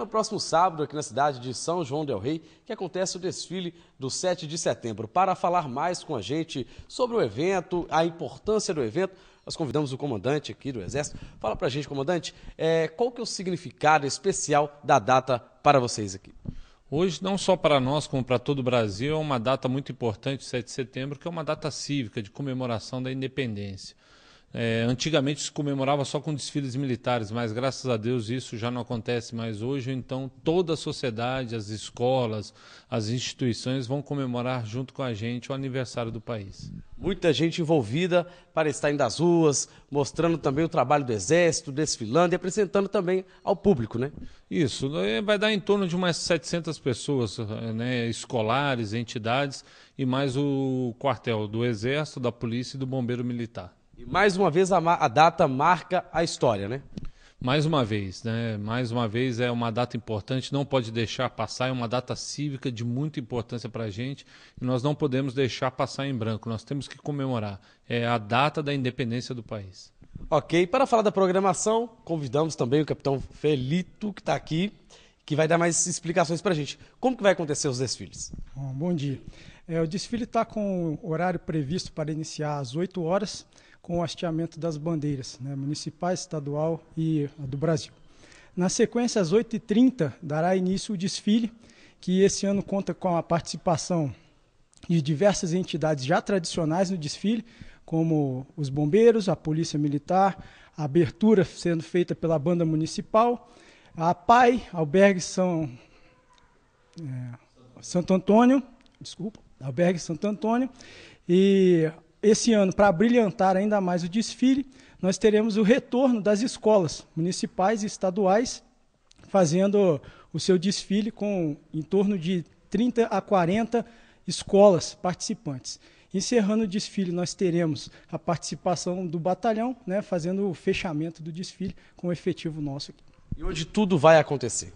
no próximo sábado, aqui na cidade de São João del Rei, que acontece o desfile do 7 de setembro. Para falar mais com a gente sobre o evento, a importância do evento, nós convidamos o comandante aqui do Exército. Fala para a gente, comandante, é, qual que é o significado especial da data para vocês aqui? Hoje, não só para nós, como para todo o Brasil, é uma data muito importante, 7 de setembro, que é uma data cívica de comemoração da independência. É, antigamente se comemorava só com desfiles militares, mas graças a Deus isso já não acontece mais hoje. Então, toda a sociedade, as escolas, as instituições vão comemorar junto com a gente o aniversário do país. Muita gente envolvida para estar indo às ruas, mostrando também o trabalho do Exército, desfilando e apresentando também ao público, né? Isso, é, vai dar em torno de umas 700 pessoas, né, escolares, entidades e mais o quartel do Exército, da Polícia e do Bombeiro Militar. E mais uma vez a, a data marca a história, né? Mais uma vez, né? Mais uma vez é uma data importante, não pode deixar passar, é uma data cívica de muita importância para a gente e nós não podemos deixar passar em branco, nós temos que comemorar. É a data da independência do país. Ok, para falar da programação, convidamos também o capitão Felito, que está aqui, que vai dar mais explicações para a gente. Como que vai acontecer os desfiles? Bom, bom dia. É, o desfile está com o horário previsto para iniciar às 8 horas, com o hasteamento das bandeiras né, municipais, estadual e do Brasil. Na sequência, às 8h30, dará início o desfile, que esse ano conta com a participação de diversas entidades já tradicionais no desfile, como os bombeiros, a polícia militar, a abertura sendo feita pela banda municipal, a PAI, Albergue São, é, Santo Antônio, desculpa, Albergue Santo Antônio. E esse ano, para brilhantar ainda mais o desfile, nós teremos o retorno das escolas municipais e estaduais fazendo o seu desfile com em torno de 30 a 40 escolas participantes. Encerrando o desfile, nós teremos a participação do batalhão, né, fazendo o fechamento do desfile com o efetivo nosso. E onde tudo vai acontecer?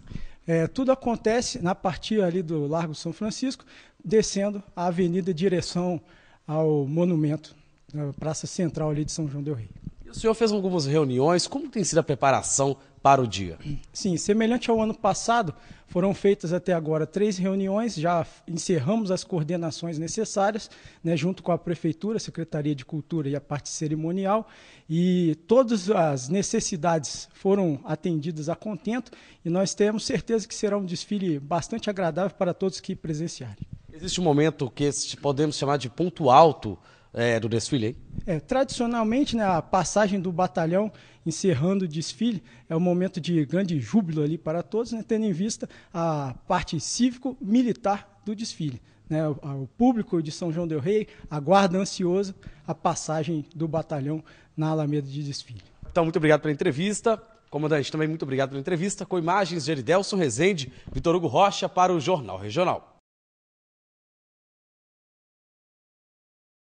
É, tudo acontece na partir ali do Largo São Francisco, descendo a avenida em direção ao monumento, na Praça Central ali de São João del Rei. O senhor fez algumas reuniões, como tem sido a preparação para o dia? Sim, semelhante ao ano passado, foram feitas até agora três reuniões, já encerramos as coordenações necessárias, né, junto com a Prefeitura, a Secretaria de Cultura e a parte cerimonial, e todas as necessidades foram atendidas a contento, e nós temos certeza que será um desfile bastante agradável para todos que presenciarem. Existe um momento que podemos chamar de ponto alto é, do desfile? É, tradicionalmente, né, a passagem do batalhão encerrando o desfile é um momento de grande júbilo ali para todos, né, tendo em vista a parte cívico-militar do desfile. Né, o, o, público de São João del Rei aguarda ansioso a passagem do batalhão na Alameda de Desfile. Então, muito obrigado pela entrevista. Comandante, também muito obrigado pela entrevista. Com imagens de Eridelson Rezende, Vitor Hugo Rocha para o Jornal Regional.